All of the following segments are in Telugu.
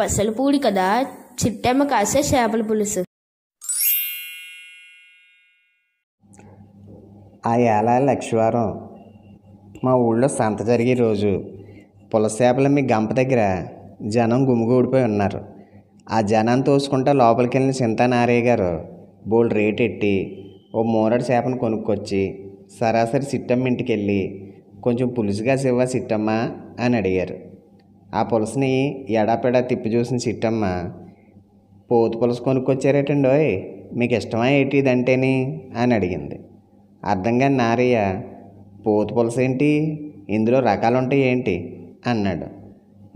పసలు పూడి కదా చిట్టమ్మ కాసే చేపల పులుసు ఆ ఏళ లక్ష్వారం మా ఊళ్ళో సంత జరిగే రోజు పులసేపల మీ గంప దగ్గర జనం గుమిగూడిపోయి ఉన్నారు ఆ జనాన్ని తోసుకుంటా లోపలికి వెళ్ళిన చింతానారయ్య గారు బోల్డ్ రేట్ ఎట్టి ఓ మూరడు చేపను కొనుక్కొచ్చి సరాసరి సిట్టమ్మ ఇంటికి వెళ్ళి కొంచెం పులుసుగా సివ్వా సిట్టమ్మ అని అడిగారు ఆ పులసని ఎడాపెడా తిప్పి చూసిన చిట్టమ్మ పోతు పులస కొనుక్కొచ్చారేటండోయ్ మీకు ఇష్టమా ఏంటి ఇదంటేని అని అడిగింది అర్థంగా నారయ్య పోతు పులస ఏంటి ఇందులో రకాలు ఉంటాయి ఏంటి అన్నాడు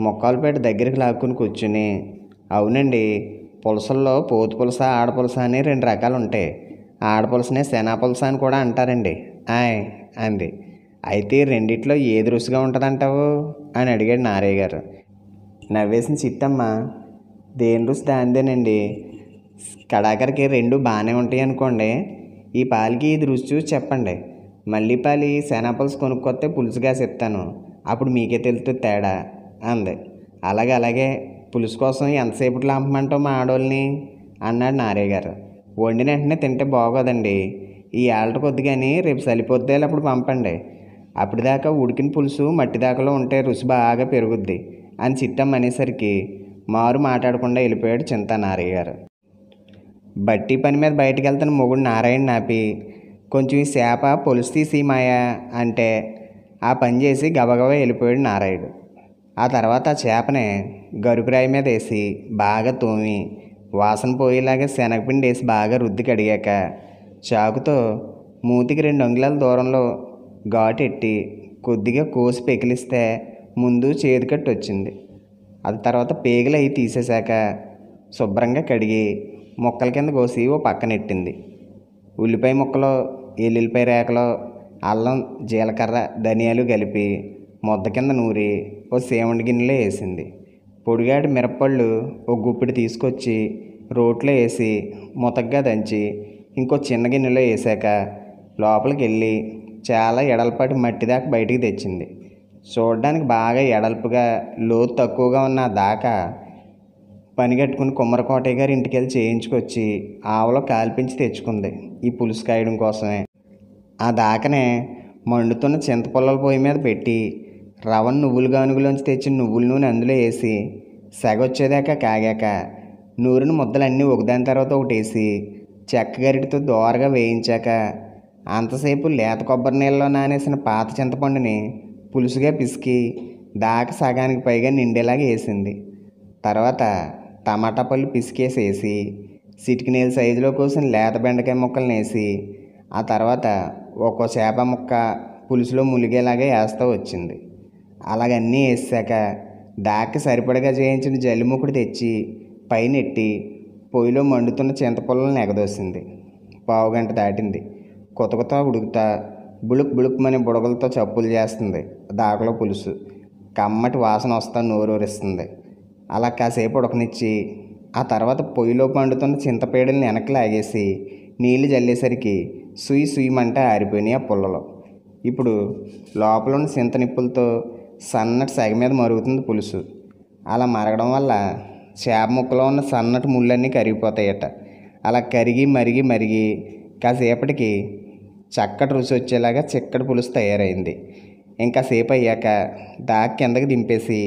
మొక్కలపేట దగ్గరికి లాక్కుని కూర్చుని అవునండి పులసల్లో పోతు పులస ఆడపులస అని రెండు రకాలు ఉంటాయి ఆడపులసనే పులస అని కూడా అంటారండి ఆయ్ అంది అయితే రెండిట్లో ఏది రుచిగా ఉంటుందంటావు అని అడిగాడు నారయ్య గారు నవ్వేసిన చిత్తమ్మ దేని రుచి దానిదేనండి కడాకరికి రెండు బాగానే ఉంటాయి అనుకోండి ఈ పాలకి ఇది రుచి చూసి చెప్పండి మళ్ళీ పాలి శనాపల్స్ కొనుక్కొస్తే పులుసుగా చెప్తాను అప్పుడు మీకే తెలుస్తుంది తేడా అంది అలాగే అలాగే పులుసు కోసం ఎంతసేపట్లో అంపమంటావు మా ఆడోళ్ళని అన్నాడు నారయ్య గారు వండిన వెంటనే తింటే బాగోదండి ఈ ఏళ్ళ కొద్దిగాని రేపు సలిపోద్దేలు అప్పుడు పంపండి అప్పటిదాకా ఉడికిన పులుసు మట్టి దాకలో ఉంటే రుచి బాగా పెరుగుద్ది అని చిట్టం అనేసరికి మారు మాట్లాడకుండా వెళ్ళిపోయాడు చింత నారయ్య గారు బట్టి పని మీద బయటికి వెళ్తున్న మొగుడు నారాయణ నాపి కొంచెం ఈ చేప పులుసు తీసి మాయా అంటే ఆ పని చేసి గబగబా వెళ్ళిపోయాడు నారాయుడు ఆ తర్వాత ఆ చేపనే గరుకురాయి మీద వేసి బాగా తోమి వాసన పోయేలాగా శనగపిండి వేసి బాగా రుద్ది కడిగాక చాకుతో మూతికి రెండు అంగుళాల దూరంలో ఘాటెట్టి కొద్దిగా కోసి పెకిలిస్తే ముందు కట్టి వచ్చింది అది తర్వాత పేగులు అవి తీసేశాక శుభ్రంగా కడిగి ముక్కల కింద కోసి ఓ పక్కనెట్టింది ఉల్లిపాయ ముక్కలు ఎల్లుల్లిపాయ రేకలు అల్లం జీలకర్ర ధనియాలు కలిపి ముద్ద కింద నూరి ఓ సేవండి గిన్నెలో వేసింది పొడిగాడి మిరప్పళ్ళు ఓ గుప్పిడి తీసుకొచ్చి రోట్లో వేసి ముతగ్గా దంచి ఇంకో చిన్న గిన్నెలో వేసాక లోపలికి వెళ్ళి చాలా ఎడల్పాటి మట్టి దాకా బయటికి తెచ్చింది చూడడానికి బాగా ఎడల్పుగా లోతు తక్కువగా ఉన్న దాకా పని కట్టుకుని కుమ్మరకోటయ్య గారి ఇంటికి వెళ్ళి చేయించుకొచ్చి ఆవలో కాల్పించి తెచ్చుకుంది ఈ పులుసు కాయడం కోసమే ఆ దాకనే మండుతున్న చింతపుల్లల పొయ్యి మీద పెట్టి రవణ నువ్వులు గానుగులోంచి తెచ్చిన నువ్వుల నూనె అందులో వేసి సెగొచ్చేదాకా కాగాక నూరిన ముద్దలన్నీ ఒకదాని తర్వాత ఒకటి వేసి చెక్క గరిటితో దోరగా వేయించాక అంతసేపు లేత కొబ్బరి నీళ్ళలో నానేసిన పాత చింతపండుని పులుసుగా పిసికి దాక సగానికి పైగా నిండేలాగా వేసింది తర్వాత టమాటా పళ్ళు పిసికేసేసి సిటికి నీళ్ళ సైజులో కోసిన లేత బెండకాయ ముక్కలు వేసి ఆ తర్వాత ఒక్కో చేప ముక్క పులుసులో ములిగేలాగా వేస్తూ వచ్చింది అలాగన్నీ వేసాక దాక సరిపడగా చేయించిన జల్లిముక్కుడు తెచ్చి పైనెట్టి పొయ్యిలో మండుతున్న చింతపుల్లని ఎగదోసింది పావుగంట దాటింది కుతకుతా ఉడుకుతా బులుక్ బులుక్మని బుడగలతో చప్పులు చేస్తుంది దాకలో పులుసు కమ్మటి వాసన వస్తా నోరూరిస్తుంది అలా కాసేపు ఉడకనిచ్చి ఆ తర్వాత పొయ్యిలో పండుతున్న చింతపేడల్ని వెనక్కి లాగేసి నీళ్ళు జల్లేసరికి సుయి మంట ఆరిపోయినాయి ఆ పుల్లలు ఇప్పుడు లోపల ఉన్న చింత నిప్పులతో సన్నటి సగ మీద మరుగుతుంది పులుసు అలా మరగడం వల్ల చేప ముక్కలో ఉన్న సన్నటి ముళ్ళన్నీ కరిగిపోతాయట అలా కరిగి మరిగి మరిగి కాసేపటికి చక్కటి రుచి వచ్చేలాగా చిక్కటి పులుసు తయారైంది ఇంకా సేపు అయ్యాక దాక్ కిందకి దింపేసి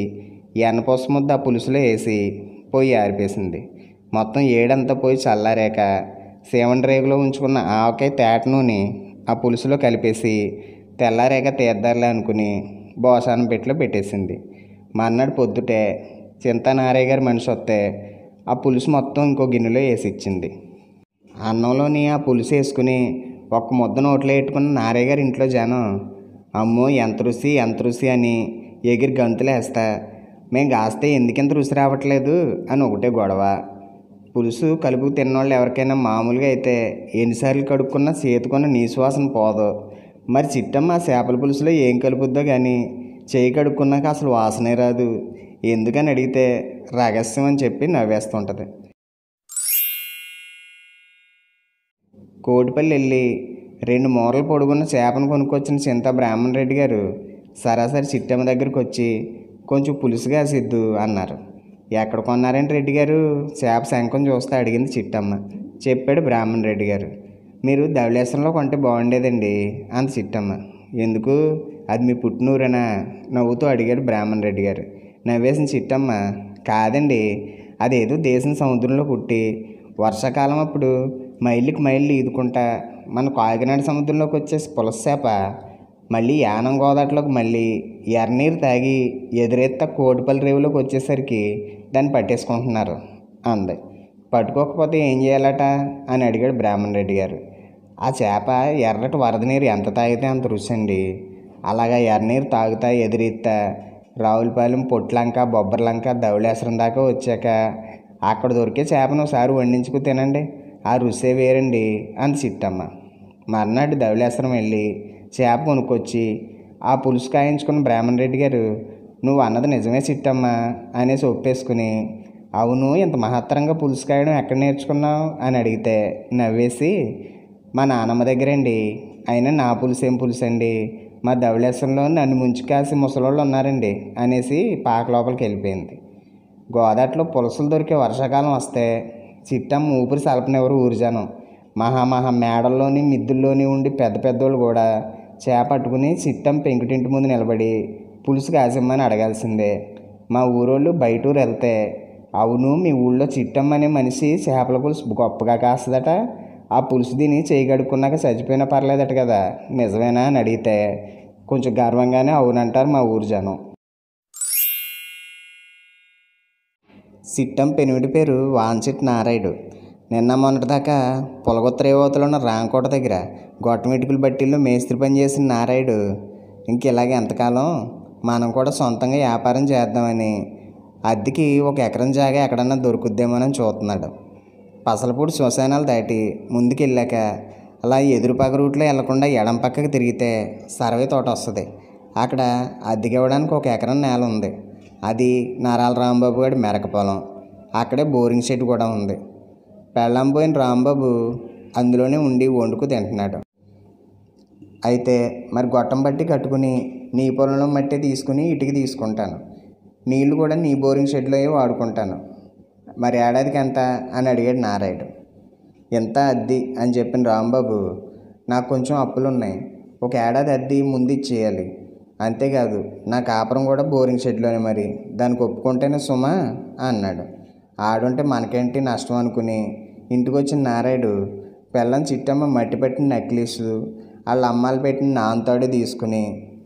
ఎనపూస ముద్ద ఆ పులుసులో వేసి పోయి ఆరిపేసింది మొత్తం ఏడంతా పోయి చల్లారాక సేవన్ రేగులో ఉంచుకున్న ఆవకాయ తేట నూనె ఆ పులుసులో కలిపేసి తెల్లారాక తీద్దారులే అనుకుని బోసాన పెట్టిలో పెట్టేసింది మన్నాడు పొద్దుటే చింతనారయ్య గారి మనిషి వస్తే ఆ పులుసు మొత్తం ఇంకో గిన్నెలో వేసి ఇచ్చింది అన్నంలోని ఆ పులుసు వేసుకుని ఒక్క ముద్ద నోట్లో పెట్టుకున్న నారయ్య గారి ఇంట్లో జనం అమ్మో ఎంత రుసి ఎంత రుసి అని ఎగిరి గంతులు వేస్తా మేము కాస్తే ఎందుకింత రుసి రావట్లేదు అని ఒకటే గొడవ పులుసు కలుపు తిన్నవాళ్ళు ఎవరికైనా మామూలుగా అయితే ఎన్నిసార్లు కడుక్కున్నా చేతుకున్న నీ పోదు మరి చిట్టమ్మ మా చేపల పులుసులో ఏం కలుపుద్దో కానీ చేయి కడుక్కున్నాక అసలు వాసనే రాదు ఎందుకని అడిగితే రహస్యం అని చెప్పి నవ్వేస్తుంటుంది కోటిపల్లి వెళ్ళి రెండు మూరలు పొడుగున్న చేపను కొనుక్కొచ్చిన చింత రెడ్డి గారు సరాసరి చిట్టమ్మ దగ్గరికి వచ్చి కొంచెం పులుసుగా సిద్దు అన్నారు ఎక్కడ కొన్నారంటే రెడ్డి గారు చేప శంఖం చూస్తే అడిగింది చిట్టమ్మ చెప్పాడు బ్రాహ్మణ్ రెడ్డి గారు మీరు ధవళేశ్వరంలో కొంటే బాగుండేదండి అంత చిట్టమ్మ ఎందుకు అది మీ పుట్టినూరేనా నవ్వుతూ అడిగాడు బ్రాహ్మణ్ రెడ్డి గారు నవ్వేసిన చిట్టమ్మ కాదండి అదేదో దేశం సముద్రంలో పుట్టి వర్షాకాలం అప్పుడు మైళ్ళకి మైళ్ళు ఈదుకుంటా మన కాకినాడ సముద్రంలోకి వచ్చేసి పులసేప మళ్ళీ యానం గోదాట్లోకి మళ్ళీ ఎర్రనీరు తాగి ఎదురెత్త కోటిపల్లి రేవులోకి వచ్చేసరికి దాన్ని పట్టేసుకుంటున్నారు అంది పట్టుకోకపోతే ఏం చేయాలట అని అడిగాడు బ్రాహ్మణ్ రెడ్డి గారు ఆ చేప ఎర్రటి వరద నీరు ఎంత తాగితే అంత రుచి అండి అలాగా ఎర్రనీరు తాగుతా ఎదురెత్త రావులపాలెం పొట్లంక బొబ్బర్లంక దౌళేశ్వరం దాకా వచ్చాక అక్కడ దొరికే చేపను ఒకసారి వండించుకు తినండి ఆ రుసే వేరండి అంది సిట్టమ్మ మర్నాడు ధవళేశ్వరం వెళ్ళి చేప కొనుక్కొచ్చి ఆ పులుసు కాయించుకున్న బ్రాహ్మణ్ రెడ్డి గారు నువ్వు అన్నది నిజమే సిట్టమ్మా అనేసి ఒప్పేసుకుని అవును ఇంత మహత్తరంగా పులుసు కాయడం ఎక్కడ నేర్చుకున్నావు అని అడిగితే నవ్వేసి మా నానమ్మ దగ్గరండి అయినా నా పులుసు ఏం పులుసు అండి మా ధవళేశంలో నన్ను ముంచి కాసి ముసలోళ్ళు ఉన్నారండి అనేసి పాక లోపలికి వెళ్ళిపోయింది గోదాట్లో పులసలు దొరికే వర్షాకాలం వస్తే చిట్టం ఊపిరి సలపనెవరు ఊరిజనం మహా మహా మేడల్లోని మిద్దుల్లోని ఉండి పెద్ద పెద్దోళ్ళు కూడా చేపట్టుకుని చిట్టం పెంకుటింటి ముందు నిలబడి పులుసు కాసిమ్మని అడగాల్సిందే మా ఊరోళ్ళు బయటూరు వెళ్తే అవును మీ ఊళ్ళో చిట్టం అనే మనిషి చేపల పులుసు గొప్పగా కాస్తుందట ఆ పులుసు తిని చేయగడుక్కున్నాక చచ్చిపోయినా పర్లేదట కదా నిజమేనా అని అడిగితే కొంచెం గర్వంగానే అవునంటారు మా ఊరు జనం సిట్టం పెనుమిడి పేరు వాన్సిట్ నారాయుడు నిన్న మొన్నటిదాకా పులగొత్తరేవతలో ఉన్న రాంకోట దగ్గర గొట్టమిటికుల బట్టిల్లో మేస్త్రి పని చేసిన నారాయుడు ఇంక ఇలాగే ఎంతకాలం మనం కూడా సొంతంగా వ్యాపారం చేద్దామని అద్దెకి ఒక ఎకరం జాగా ఎక్కడన్నా అని చూస్తున్నాడు పసలపూడి శ్మశానాలు దాటి ముందుకెళ్ళాక అలా ఎదురుపక్క రూట్లో వెళ్లకుండా ఎడం పక్కకు తిరిగితే సర్వే తోట వస్తుంది అక్కడ అద్దెకి ఇవ్వడానికి ఒక ఎకరం నేల ఉంది అది నారాల రాంబాబు గారి మెరకపొలం పొలం అక్కడే బోరింగ్ సెట్ కూడా ఉంది పెళ్ళం పోయిన రాంబాబు అందులోనే ఉండి వండుకు తింటున్నాడు అయితే మరి గొట్టం బట్టి కట్టుకుని నీ పొలంలో మట్టి తీసుకుని ఇటుకి తీసుకుంటాను నీళ్లు కూడా నీ బోరింగ్ షెడ్లో వాడుకుంటాను మరి ఏడాదికి ఎంత అని అడిగాడు నారాయుడు ఎంత అద్ది అని చెప్పిన రాంబాబు నాకు కొంచెం అప్పులు ఉన్నాయి ఒక ఏడాది అద్దీ ముందు ఇచ్చేయాలి అంతేకాదు నా కాపురం కూడా బోరింగ్ షెడ్లోనే మరి దానికి ఒప్పుకుంటేనే సుమా అన్నాడు ఆడుంటే మనకేంటి నష్టం అనుకుని ఇంటికి వచ్చిన నారాయుడు పిల్లని చిట్టమ్మ మట్టి పెట్టిన నెక్లెస్ వాళ్ళ అమ్మాలు పెట్టిన నాంతాడు తీసుకుని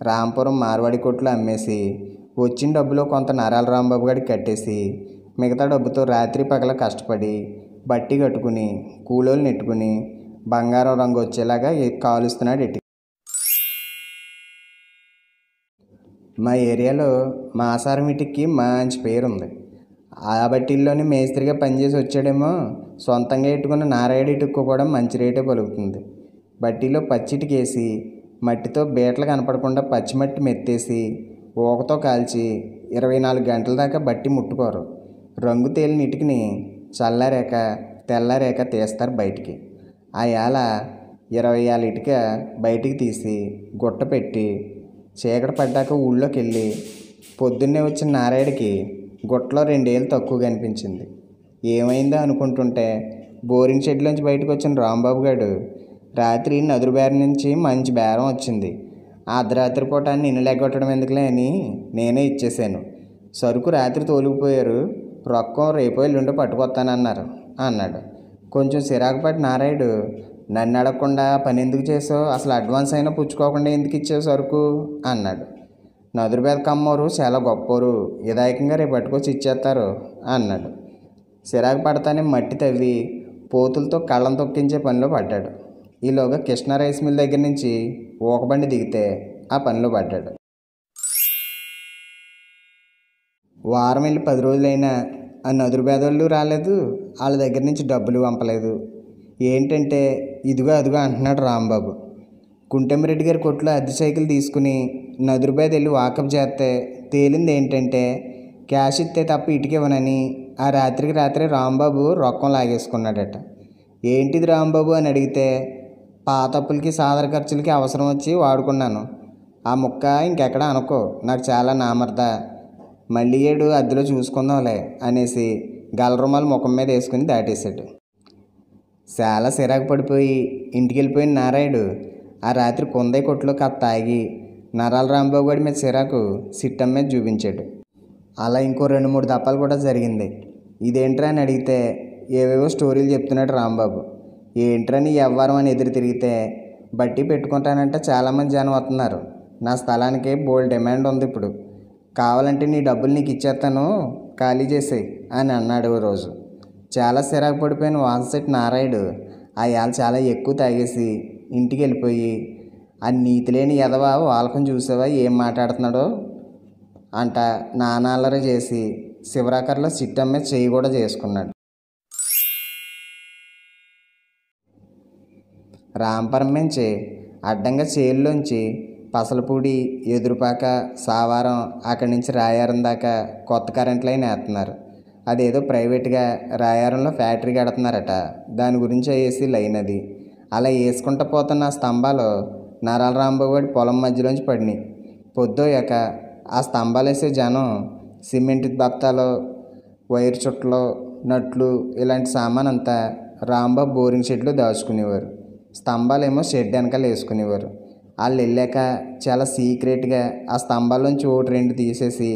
రాంపురం మార్వాడి కొట్లు అమ్మేసి వచ్చిన డబ్బులో కొంత నరాల రాంబాబు గారికి కట్టేసి మిగతా డబ్బుతో రాత్రి పగల కష్టపడి బట్టి కట్టుకుని కూలోళ్ళు నెట్టుకుని బంగారం రంగు వచ్చేలాగా కాలుస్తున్నాడు మా ఏరియాలో మా మంచి పేరు ఉంది ఆ బట్టీల్లోనే మేస్త్రిగా పనిచేసి వచ్చాడేమో సొంతంగా ఇట్టుకున్న నారాయణ ఇటుక్కు కూడా మంచి రేటే పలుకుతుంది బట్టీలో పచ్చిటికేసి మట్టితో బీటలు కనపడకుండా పచ్చిమట్టి మెత్తేసి ఊకతో కాల్చి ఇరవై నాలుగు గంటల దాకా బట్టి ముట్టుకోరు రంగు తేలిన ఇటుకని చల్లారేక తెల్లారేక తీస్తారు బయటికి ఆ ఏళ ఇరవై ఏళ్ళ ఇటుక బయటికి తీసి గుట్ట పెట్టి చీకటి పడ్డాక ఊళ్ళోకి వెళ్ళి పొద్దున్నే వచ్చిన నారాయణకి గుట్టలో రెండేళ్ళు తక్కువ కనిపించింది ఏమైందో అనుకుంటుంటే బోరింగ్ షెడ్లోంచి బయటకు వచ్చిన రాంబాబు గారు రాత్రి నదురు బేరం నుంచి మంచి బేరం వచ్చింది అర్ధరాత్రి పూట నిన్ను లెగ్గొట్టడం ఎందుకులే అని నేనే ఇచ్చేసాను సరుకు రాత్రి తోలిపోయారు రొక్కం రేపో ఎల్లుండో పట్టుకొస్తానన్నారు అన్నాడు కొంచెం సిరాకుపాటి నారాయుడు నన్ను అడగకుండా పని ఎందుకు చేసావు అసలు అడ్వాన్స్ అయినా పుచ్చుకోకుండా ఎందుకు ఇచ్చావు సరుకు అన్నాడు నదురుపేద కమ్మోరు చాలా గొప్పోరు యథాయకంగా రేపు పట్టుకొచ్చి ఇచ్చేస్తారు అన్నాడు సిరాకు పడతానే మట్టి తవ్వి పోతులతో కళ్ళం తొక్కించే పనిలో పడ్డాడు ఈలోగా కృష్ణ రైస్ మిల్ దగ్గర నుంచి ఊకబండి దిగితే ఆ పనిలో పడ్డాడు వారం వెళ్ళి పది రోజులైనా ఆ నదురు బేదోళ్ళు రాలేదు వాళ్ళ దగ్గర నుంచి డబ్బులు పంపలేదు ఏంటంటే ఇదిగో అదిగో అంటున్నాడు రాంబాబు గుంటమిరెడ్డి గారి కొట్లో అద్దె సైకిల్ తీసుకుని నదురు మీద వెళ్ళి వాకప్ చేస్తే తేలింది ఏంటంటే క్యాష్ ఇస్తే తప్ప ఇటుకివ్వనని ఆ రాత్రికి రాత్రే రాంబాబు రొక్కం లాగేసుకున్నాడట ఏంటిది రాంబాబు అని అడిగితే పాతప్పులకి సాదర ఖర్చులకి అవసరం వచ్చి వాడుకున్నాను ఆ ముక్క ఇంకెక్కడ అనుకో నాకు చాలా నామర్ద మళ్ళీ ఏడు అద్దెలో చూసుకుందాంలే అనేసి గల రుమాలు ముఖం మీద వేసుకుని దాటేశాడు చాలా సిరాకు పడిపోయి ఇంటికి వెళ్ళిపోయిన నారాయుడు ఆ రాత్రి కొందై కొట్లో కాస్త తాగి నరాల రాంబాబు గారి మీద సిరాకు సిట్టం మీద చూపించాడు అలా ఇంకో రెండు మూడు దప్పాలు కూడా జరిగింది ఇదేంట్రా అని అడిగితే ఏవేవో స్టోరీలు చెప్తున్నాడు రాంబాబు ఏంట్రా నీ ఎవ్వరం అని ఎదురు తిరిగితే బట్టి పెట్టుకుంటానంటే చాలామంది జనం వస్తున్నారు నా స్థలానికి బోల్డ్ డిమాండ్ ఉంది ఇప్పుడు కావాలంటే నీ డబ్బులు నీకు ఇచ్చేస్తాను ఖాళీ చేసేయి అని అన్నాడు ఓ రోజు చాలా సిరాకు పడిపోయిన వాసశెట్టి నారాయుడు ఆ వేళ చాలా ఎక్కువ తాగేసి ఇంటికి వెళ్ళిపోయి ఆ నీతి లేని ఎదవా వాళ్ళకం చూసావా ఏం మాట్లాడుతున్నాడో అంట నానాలర చేసి శివరాకర్లో సిట్టమ్మే చేయి కూడా చేసుకున్నాడు రాంపరమించి అడ్డంగా చేయిల్లోంచి పసలపూడి ఎదురుపాక సావారం అక్కడి నుంచి రాయారం దాకా కొత్త కరెంట్ లైన్ వేస్తున్నారు అదేదో ప్రైవేట్గా రాయారంలో ఫ్యాక్టరీ కడుతున్నారట దాని గురించి వేసి లైన్ అది అలా వేసుకుంటూ పోతున్న ఆ స్తంభాలు నారాల రాంబాబు గారి పొలం మధ్యలోంచి పడినాయి పొద్దుయాక ఆ స్తంభాలు వేసే జనం సిమెంట్ బత్తాలు వైర్ చుట్టలు నట్లు ఇలాంటి సామాన్ అంతా రాంబాబు బోరింగ్ షెడ్లో దాచుకునేవారు స్తంభాలు ఏమో షెడ్ వెనకాల వేసుకునేవారు వాళ్ళు వెళ్ళాక చాలా సీక్రెట్గా ఆ స్తంభాల నుంచి ఒకటి రెండు తీసేసి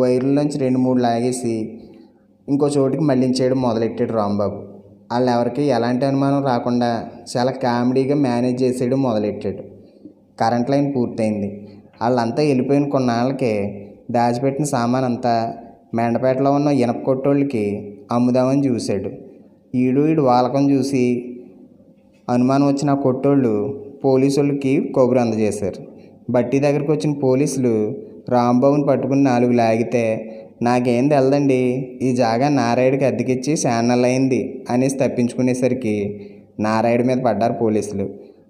వైర్ల నుంచి రెండు మూడు లాగేసి ఇంకో చోటికి మళ్ళించేయడం మొదలెట్టాడు రాంబాబు వాళ్ళు ఎవరికి ఎలాంటి అనుమానం రాకుండా చాలా కామెడీగా మేనేజ్ చేసేయడం మొదలెట్టాడు కరెంట్ లైన్ పూర్తయింది వాళ్ళంతా వెళ్ళిపోయిన కొన్నాళ్ళకి దాచిపెట్టిన సామాన్ అంతా మెండపేటలో ఉన్న ఇనప కొట్టోళ్ళకి అమ్ముదామని చూశాడు ఈడు ఈడు వాలకం చూసి అనుమానం వచ్చిన కొట్టోళ్ళు పోలీసులకి కబురు అందజేశారు బట్టి దగ్గరికి వచ్చిన పోలీసులు రాంబాబుని పట్టుకుని నాలుగు లాగితే నాకేం తెలదండి ఈ జాగా నారాయుడికి అద్దెకిచ్చి శానలైంది అనేసి తప్పించుకునేసరికి నారాయుడు మీద పడ్డారు పోలీసులు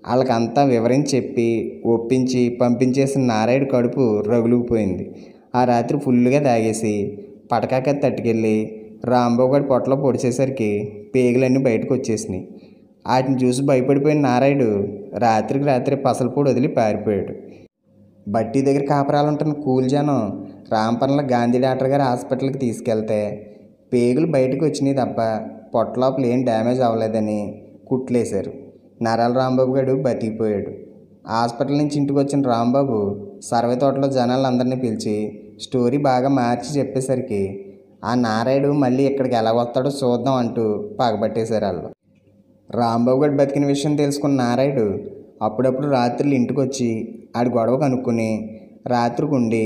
వాళ్ళకంతా వివరించి చెప్పి ఒప్పించి పంపించేసిన నారాయుడు కడుపు రగులుకుపోయింది ఆ రాత్రి ఫుల్గా తాగేసి పటకాక తట్టుకెళ్ళి రాంబాబు పొట్టలో పొడిచేసరికి పేగులన్నీ బయటకు వచ్చేసినాయి వాటిని చూసి భయపడిపోయిన నారాయుడు రాత్రికి రాత్రి పసలపూడి వదిలి పారిపోయాడు బట్టి దగ్గర ఉంటున్న కూలిజనం రాంపనలో గాంధీ డాక్టర్ గారి హాస్పిటల్కి తీసుకెళ్తే పేగులు బయటకు వచ్చినాయి తప్ప పొట్టలోపల ఏం డ్యామేజ్ అవ్వలేదని కుట్లేశారు నరాల రాంబాబు గారు బతికిపోయాడు హాస్పిటల్ నుంచి ఇంటికి వచ్చిన రాంబాబు సర్వే తోటలో జనాలు అందరినీ పిలిచి స్టోరీ బాగా మార్చి చెప్పేసరికి ఆ నారాయుడు మళ్ళీ ఇక్కడికి ఎలా వస్తాడో చూద్దాం అంటూ పగబట్టేశారు వాళ్ళు రాంబాబు గారు బతికిన విషయం తెలుసుకున్న నారాయుడు అప్పుడప్పుడు రాత్రులు ఇంటికి వచ్చి ఆడి గొడవ కనుక్కుని రాత్రికి ఉండి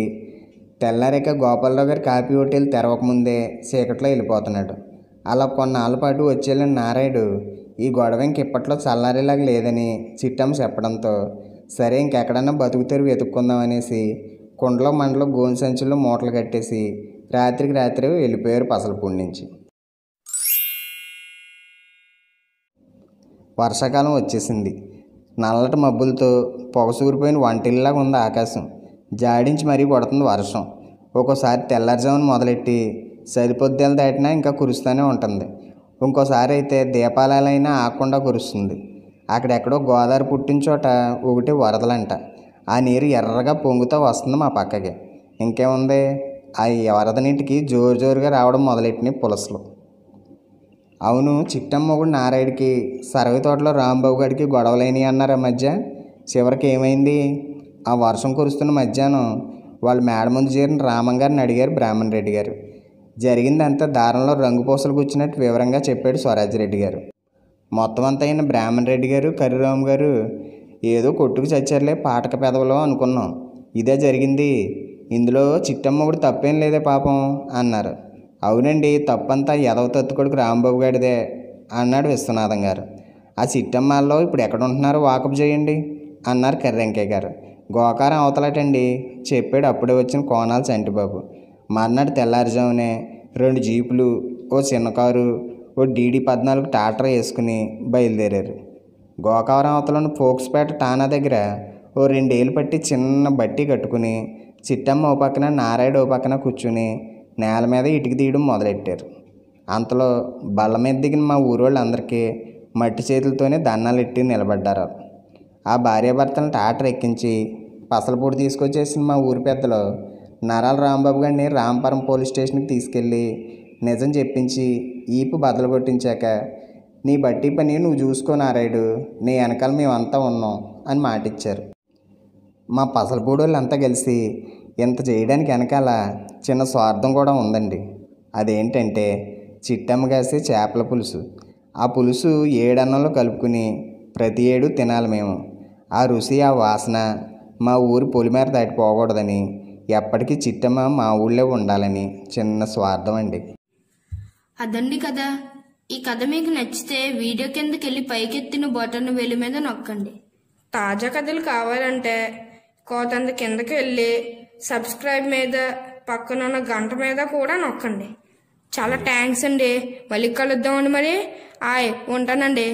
తెల్లారాక గోపాలరావు గారి కాపీ హోటల్ తెరవకముందే చీకట్లో వెళ్ళిపోతున్నాడు అలా కొన్నాళ్ళ పాటు వచ్చేళ్ళని నారాయుడు ఈ గొడవ ఇంక ఇప్పట్లో చల్లారేలాగా లేదని చిట్టమ్మ చెప్పడంతో సరే ఇంకెక్కడన్నా బతుకు తెరువు వెతుక్కుందాం అనేసి కుండలో మండలో గోన్ సంచుల్లో మూటలు కట్టేసి రాత్రికి రాత్రి వెళ్ళిపోయారు పసలపూడి నుంచి వర్షాకాలం వచ్చేసింది నల్లటి మబ్బులతో పొగసూరిపోయిన వంటిల్లాగా ఉంది ఆకాశం జాడించి మరీ కొడుతుంది వర్షం ఒక్కోసారి తెల్లారుజామున మొదలెట్టి సరిపొద్దేలు దాటినా ఇంకా కురుస్తూనే ఉంటుంది ఇంకోసారి అయితే దీపాలైనా ఆకుండా కురుస్తుంది అక్కడెక్కడో గోదావరి పుట్టిన చోట ఒకటి వరదలంట ఆ నీరు ఎర్రగా పొంగుతూ వస్తుంది మా పక్కకి ఇంకేముంది ఆ వరద నీటికి జోరు జోరుగా రావడం మొదలెట్టినాయి పులసలు అవును చిట్టమ్మొగుడు నారాయుడుకి సరవి తోటలో రాంబాబు గారికి గొడవలైనవి అన్నారు ఆ మధ్య చివరికి ఏమైంది ఆ వర్షం కురుస్తున్న మధ్యాహ్నం వాళ్ళ మేడ ముందు చేరిన రామం గారిని అడిగారు బ్రాహ్మణ్ రెడ్డి గారు జరిగిందంతా దారంలో రంగు పూసలు కూర్చున్నట్టు వివరంగా చెప్పాడు స్వరాజ్ రెడ్డి గారు మొత్తం అంతా అయిన బ్రాహ్మణ్ రెడ్డి గారు కరిరామ్ గారు ఏదో కొట్టుకు చచ్చారులే పాటక పెదవలో అనుకున్నాం ఇదే జరిగింది ఇందులో చిట్టమ్మగుడు తప్పేం లేదే పాపం అన్నారు అవునండి తప్పంతా ఎదవ తత్తుకొడుకు రాంబాబు గారిదే అన్నాడు విశ్వనాథం గారు ఆ సిట్టమ్మాల్లో ఇప్పుడు ఎక్కడ ఉంటున్నారో వాకప్ చేయండి అన్నారు కర్రెంకయ్య గారు గోకారం అవతలటండి చెప్పాడు అప్పుడే వచ్చిన కోనాల చంటిబాబు మర్నాడు తెల్లారుజామునే రెండు జీపులు ఓ చిన్న కారు ఓ డీడీ పద్నాలుగు టాటర్ వేసుకుని బయలుదేరారు గోకావరం అవతలను ఫోక్స్పేట టానా దగ్గర ఓ రెండేళ్ళు పట్టి చిన్న బట్టి కట్టుకుని చిట్టమ్మ ఓ పక్కన నారాయుడు ఓ పక్కన కూర్చుని నేల మీద ఇటుక తీయడం మొదలెట్టారు అంతలో బల్ల మీద దిగిన మా అందరికీ మట్టి చేతులతోనే దన్నాలు ఎట్టి నిలబడ్డారు ఆ భార్యాభర్తలను టాటర్ ఎక్కించి పసలపూడి తీసుకొచ్చేసిన మా ఊరి పెద్దలు నరాల రాంబాబు గారిని రాంపురం పోలీస్ స్టేషన్కి తీసుకెళ్ళి నిజం చెప్పించి ఈపు బదులు కొట్టించాక నీ బట్టి పని నువ్వు చూసుకో నారాయుడు నీ వెనకాల మేమంతా ఉన్నాం అని మాటిచ్చారు మా పసలపూడి వాళ్ళంతా కలిసి ఇంత చేయడానికి వెనకాల చిన్న స్వార్థం కూడా ఉందండి అదేంటంటే చిట్టమ్మ కాసే చేపల పులుసు ఆ పులుసు ఏడన్నంలో కలుపుకుని ప్రతి ఏడు తినాలి మేము ఆ రుచి ఆ వాసన మా ఊరు పొలిమేర దాటిపోకూడదని ఎప్పటికీ చిట్టమ్మ మా ఊళ్ళో ఉండాలని చిన్న స్వార్థం అండి అదండి కదా ఈ కథ మీకు నచ్చితే వీడియో కిందకి వెళ్ళి పైకెత్తిన బటన్ వెలు మీద నొక్కండి తాజా కథలు కావాలంటే కోతంత కిందకి వెళ్ళి సబ్స్క్రైబ్ మీద ఉన్న గంట మీద కూడా నొక్కండి చాలా థ్యాంక్స్ అండి మళ్ళీ కలుద్దామండి మరి ఆయ్ ఉంటానండి